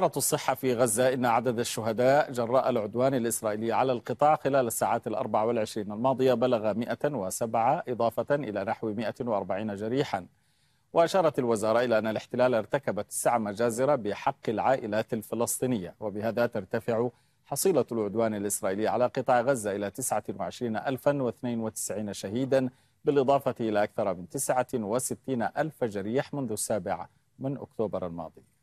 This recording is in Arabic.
وزارة الصحة في غزة إن عدد الشهداء جراء العدوان الإسرائيلي على القطاع خلال الساعات الأربع والعشرين الماضية بلغ 107 إضافة إلى نحو 140 جريحا وأشارت الوزارة إلى أن الاحتلال ارتكب تسع مجازر بحق العائلات الفلسطينية وبهذا ترتفع حصيلة العدوان الإسرائيلي على قطاع غزة إلى 29092 شهيدا بالإضافة إلى أكثر من 69 ألف جريح منذ السابع من أكتوبر الماضي